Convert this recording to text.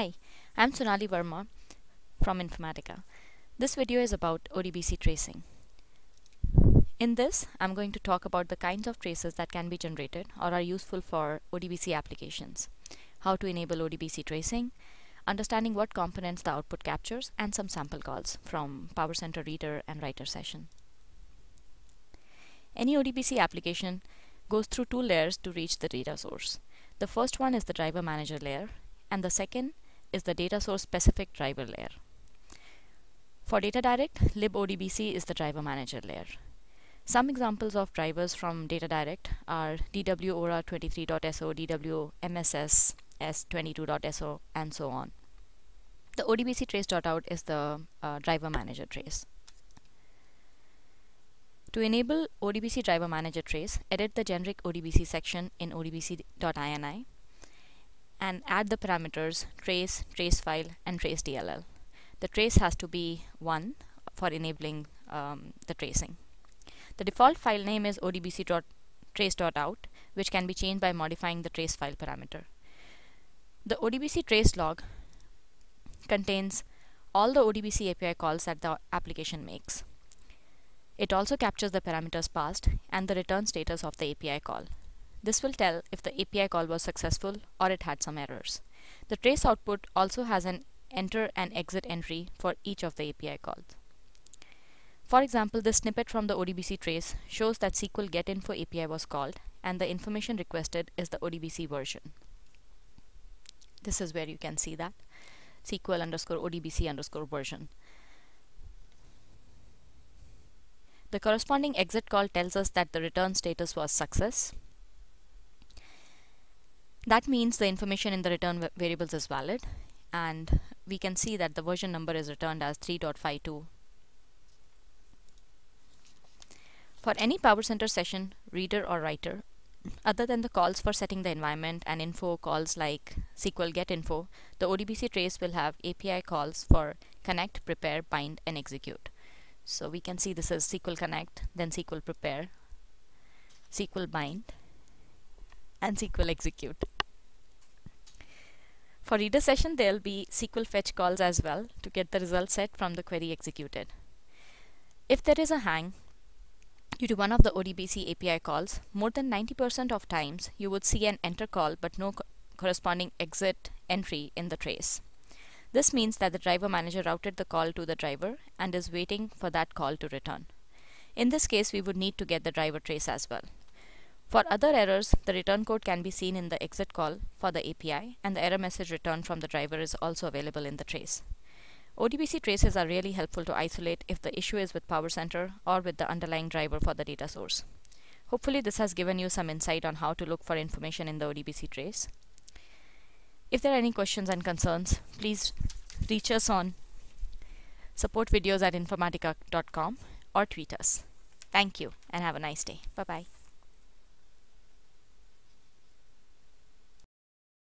Hi, I'm Sunali Verma from Informatica. This video is about ODBC tracing. In this, I'm going to talk about the kinds of traces that can be generated or are useful for ODBC applications, how to enable ODBC tracing, understanding what components the output captures, and some sample calls from PowerCenter Reader and Writer session. Any ODBC application goes through two layers to reach the data source. The first one is the driver manager layer, and the second is the data source specific driver layer. For DataDirect, libodbc is the driver manager layer. Some examples of drivers from DataDirect are dwora 23so dwmsss DWMSS, 22so and so on. The ODBC trace.out is the uh, driver manager trace. To enable ODBC driver manager trace, edit the generic ODBC section in odbc.ini and add the parameters trace, trace file, and trace DLL. The trace has to be 1 for enabling um, the tracing. The default file name is odbc.trace.out, which can be changed by modifying the trace file parameter. The ODBC trace log contains all the ODBC API calls that the application makes. It also captures the parameters passed and the return status of the API call. This will tell if the API call was successful or it had some errors. The trace output also has an enter and exit entry for each of the API calls. For example, this snippet from the ODBC trace shows that SQL GetInfo API was called and the information requested is the ODBC version. This is where you can see that SQL underscore ODBC underscore version. The corresponding exit call tells us that the return status was success that means the information in the return variables is valid and we can see that the version number is returned as 3.52. For any Power Center session, reader or writer, other than the calls for setting the environment and info calls like SQL get info, the ODBC trace will have API calls for connect, prepare, bind, and execute. So we can see this is SQL connect, then SQL prepare, SQL bind, and SQL execute. For reader session, there will be SQL fetch calls as well to get the result set from the query executed. If there is a hang due to one of the ODBC API calls, more than 90% of times you would see an enter call but no co corresponding exit entry in the trace. This means that the driver manager routed the call to the driver and is waiting for that call to return. In this case, we would need to get the driver trace as well. For other errors, the return code can be seen in the exit call for the API, and the error message returned from the driver is also available in the trace. ODBC traces are really helpful to isolate if the issue is with PowerCenter or with the underlying driver for the data source. Hopefully this has given you some insight on how to look for information in the ODBC trace. If there are any questions and concerns, please reach us on supportvideos at informatica.com or tweet us. Thank you and have a nice day. Bye-bye.